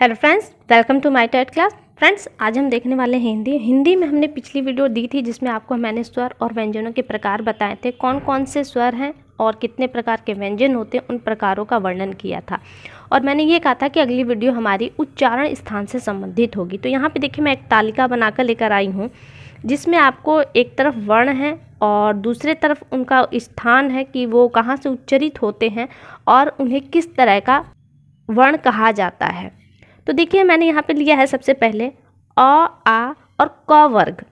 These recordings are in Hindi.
hello friends welcome to my TET class friends आज हम देखने वाले हैं हिंदी हिंदी में हमने पिछली वीडियो दी थी जिसमें आपको मैंने स्वर और व्यंजनों के प्रकार बताए थे कौन कौन से स्वर हैं और कितने प्रकार के व्यंजन होते हैं उन प्रकारों का वर्णन किया था और मैंने ये कहा था कि अगली वीडियो हमारी उच्चारण स्थान से संबंधित होगी तो यहाँ पर देखिए मैं एक तालिका बनाकर लेकर आई हूँ जिसमें आपको एक तरफ वर्ण है और दूसरे तरफ उनका स्थान है कि वो कहाँ से उच्चरित होते हैं और उन्हें किस तरह का वर्ण कहा जाता है तो देखिए मैंने यहाँ पे लिया है सबसे पहले अ आ और क वर्ग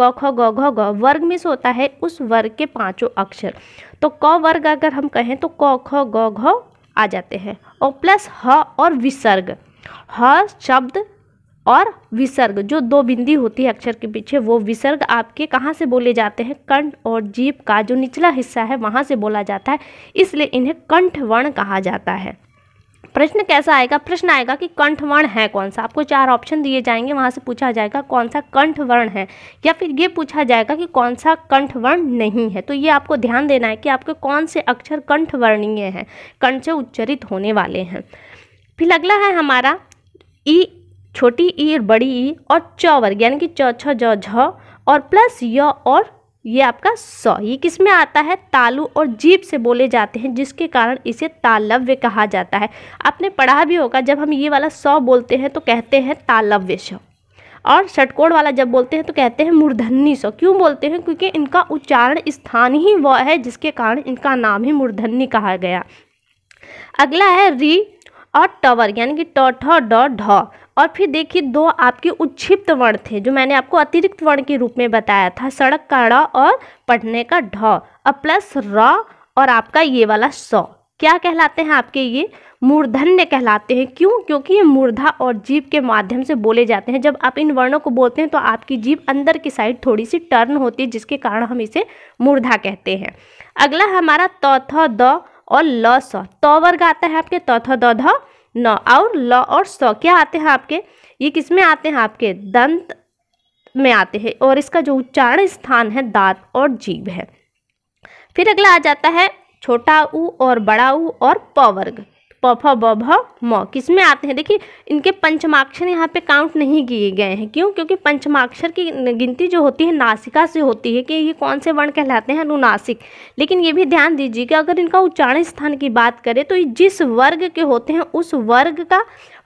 क ख ग घ ग वर्ग मिस होता है उस वर्ग के पांचों अक्षर तो क वर्ग अगर हम कहें तो क ख ग घ आ जाते हैं और प्लस ह और विसर्ग ह शब्द और विसर्ग जो दो बिंदी होती है अक्षर के पीछे वो विसर्ग आपके कहाँ से बोले जाते हैं कंठ और जीप का जो निचला हिस्सा है वहाँ से बोला जाता है इसलिए इन्हें कंठ वर्ण कहा जाता है प्रश्न कैसा आएगा प्रश्न आएगा कि कंठवर्ण है कौन सा आपको चार ऑप्शन दिए जाएंगे वहाँ से पूछा जाएगा कौन सा कंठवर्ण है या फिर ये पूछा जाएगा कि कौन सा कंठवर्ण नहीं है तो ये आपको ध्यान देना है कि आपके कौन से अक्षर कंठवर्णीय हैं कंठ से उच्चरित होने वाले हैं फिर अगला है हमारा ई छोटी ई और बड़ी ई और च वर्ग यानी कि च छ ज झ और प्लस य और ये आपका सौ ये किस में आता है तालु और जीप से बोले जाते हैं जिसके कारण इसे तालव्य कहा जाता है आपने पढ़ा भी होगा जब हम ये वाला सौ बोलते हैं तो कहते हैं तालव्य सौ और षटकोण वाला जब बोलते हैं तो कहते हैं मूर्धन्नी सौ क्यों बोलते हैं क्योंकि इनका उच्चारण स्थान ही वह है जिसके कारण इनका नाम ही मूर्धन्य कहा गया अगला है री और टवर यानी कि ट ठ ड ढ और फिर देखिए दो आपके उच्छिप्त वर्ण थे जो मैंने आपको अतिरिक्त वर्ण के रूप में बताया था सड़क का ड़ और पढ़ने का ढ और प्लस र और आपका ये वाला स क्या कहलाते हैं आपके ये मूर्धन्य कहलाते हैं क्यों क्योंकि ये मूर्धा और जीभ के माध्यम से बोले जाते हैं जब आप इन वर्णों को बोलते हैं तो आपकी जीभ अंदर की साइड थोड़ी सी टर्न होती है जिसके कारण हम इसे मूर्धा कहते हैं अगला हमारा तथ द और ल स त वर्ग आता है आपके तथ द ध न और ल और स क्या आते हैं आपके ये किस में आते हैं आपके दंत में आते हैं और इसका जो उच्चारण स्थान है दांत और जीभ है फिर अगला आ जाता है छोटा ऊ और बड़ा ऊ और प वर्ग पफ बभ म किस में आते हैं देखिए इनके पंचमाक्षर यहाँ पे काउंट नहीं किए गए हैं क्यों क्योंकि पंचमाक्षर की गिनती जो होती है नासिका से होती है कि ये कौन से वर्ण कहलाते हैं अनुनासिक लेकिन ये भी ध्यान दीजिए कि अगर इनका उच्चारण स्थान की बात करें तो जिस वर्ग के होते हैं उस वर्ग का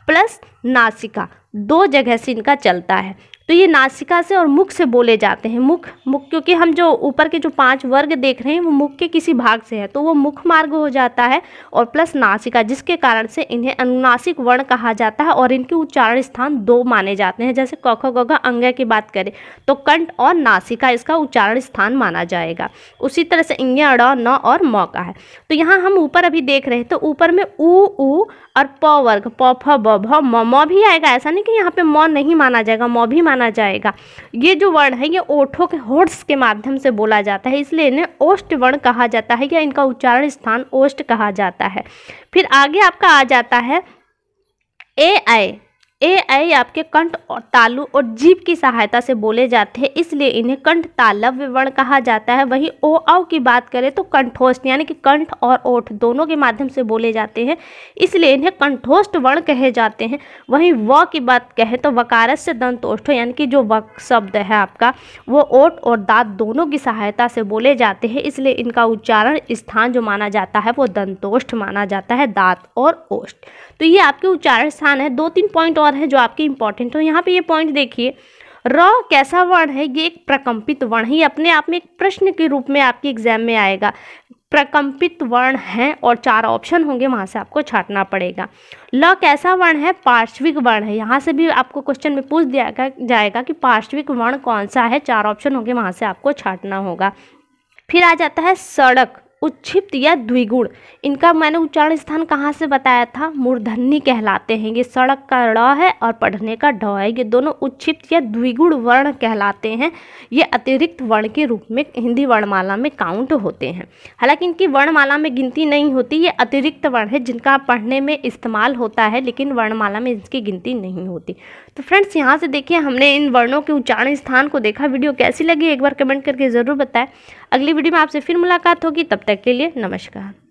प्लस नासिका दो जगह से इनका चलता है तो ये नासिका से और मुख से बोले जाते हैं मुख मुख क्योंकि हम जो ऊपर के जो पांच वर्ग देख रहे हैं वो मुख के किसी भाग से है तो वो मुख मार्ग हो जाता है और प्लस नासिका जिसके कारण से इन्हें अनुनासिक वर्ण कहा जाता है और इनके उच्चारण स्थान दो माने जाते हैं जैसे कख गघ अंग की बात करें तो कंठ और नासिका इसका उच्चारण स्थान माना जाएगा उसी तरह से इंग अड़ न और म का है तो यहाँ हम ऊपर अभी देख रहे हैं तो ऊपर में ऊ और प वर्ग प फ म भी आएगा ऐसा नहीं नहीं कि यहाँ पे मौ नहीं माना जाएगा मौ भी माना जाएगा ये जो वर्ण है ये ओठों के होर्स के माध्यम से बोला जाता है इसलिए इन्हें ओष्ट वर्ण कहा जाता है या इनका उच्चारण स्थान ओष्ट कहा जाता है फिर आगे आपका आ जाता है ए आई ए आई आपके कंठ और तालु और जीभ की सहायता से बोले जाते हैं इसलिए इन्हें कंठ तालव्य वर्ण कहा जाता है वहीं ओ औ की बात करें तो कंठोष्ठ यानी कि कंठ और ओठ दोनों के माध्यम से बोले जाते हैं इसलिए इन्हें कंठोष्ठ वर्ण कहे जाते हैं वहीं व की बात कहें तो वकारस से दंतोष्ठ यानी कि जो वक शब्द है आपका वो ओठ और दांत दोनों की सहायता से बोले जाते हैं इसलिए इनका उच्चारण स्थान जो माना जाता है वो दंतोष्ठ माना जाता है दांत और ओष्ठ तो ये आपके उच्चारण स्थान है दो तीन पॉइंट और हैं जो आपके इंपॉर्टेंट हो तो यहाँ पे ये पॉइंट देखिए र कैसा वर्ण है ये एक प्रकम्पित वर्ण है अपने आप में एक प्रश्न के रूप में आपके एग्जाम में आएगा प्रकम्पित वर्ण हैं और चार ऑप्शन होंगे वहाँ से आपको छाटना पड़ेगा ल कैसा वर्ण है पार्श्विक वर्ण है यहाँ से भी आपको क्वेश्चन में पूछ दिया जाएगा कि पार्श्विक वर्ण कौन सा है चार ऑप्शन होंगे वहाँ से आपको छाटना होगा फिर आ जाता है सड़क उच्छिप्त या द्विगुण इनका मैंने उच्चारण स्थान कहाँ से बताया था मूर्धन्य कहलाते हैं ये सड़क का ड़ है और पढ़ने का ढ है ये दोनों उच्छिप्त या द्विगुण वर्ण कहलाते हैं ये अतिरिक्त वर्ण के रूप में हिंदी वर्णमाला में काउंट होते हैं हालांकि इनकी वर्णमाला में गिनती नहीं होती ये अतिरिक्त वर्ण है जिनका पढ़ने में इस्तेमाल होता है लेकिन वर्णमाला में इसकी गिनती नहीं होती तो फ्रेंड्स यहाँ से देखिए हमने इन वर्णों के उच्चारण स्थान को देखा वीडियो कैसी लगी एक बार कमेंट करके ज़रूर बताएं अगली वीडियो में आपसे फिर मुलाकात होगी तब तक के लिए नमस्कार